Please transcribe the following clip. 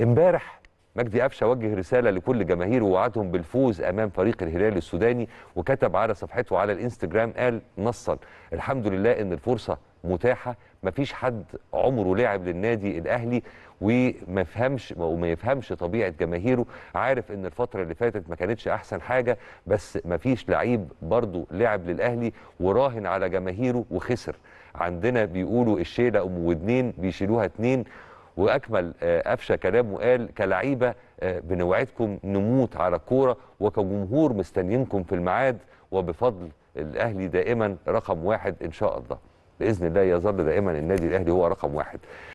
امبارح مجدي قفشه وجه رساله لكل جماهيره ووعدهم بالفوز امام فريق الهلال السوداني وكتب على صفحته على الانستجرام قال نصا الحمد لله ان الفرصه متاحه مفيش حد عمره لعب للنادي الاهلي وما يفهمش وما يفهمش طبيعه جماهيره عارف ان الفتره اللي فاتت ما كانتش احسن حاجه بس مفيش لعيب برضه لعب للاهلي وراهن على جماهيره وخسر عندنا بيقولوا الشيله ام ودنين بيشيلوها اتنين واكمل آه، قفشه كلامه وقال كلعيبه آه، بنوعدكم نموت على الكوره وكجمهور مستنيينكم في الميعاد وبفضل الاهلي دائما رقم واحد ان شاء الله باذن الله يظل دائما النادي الاهلي هو رقم واحد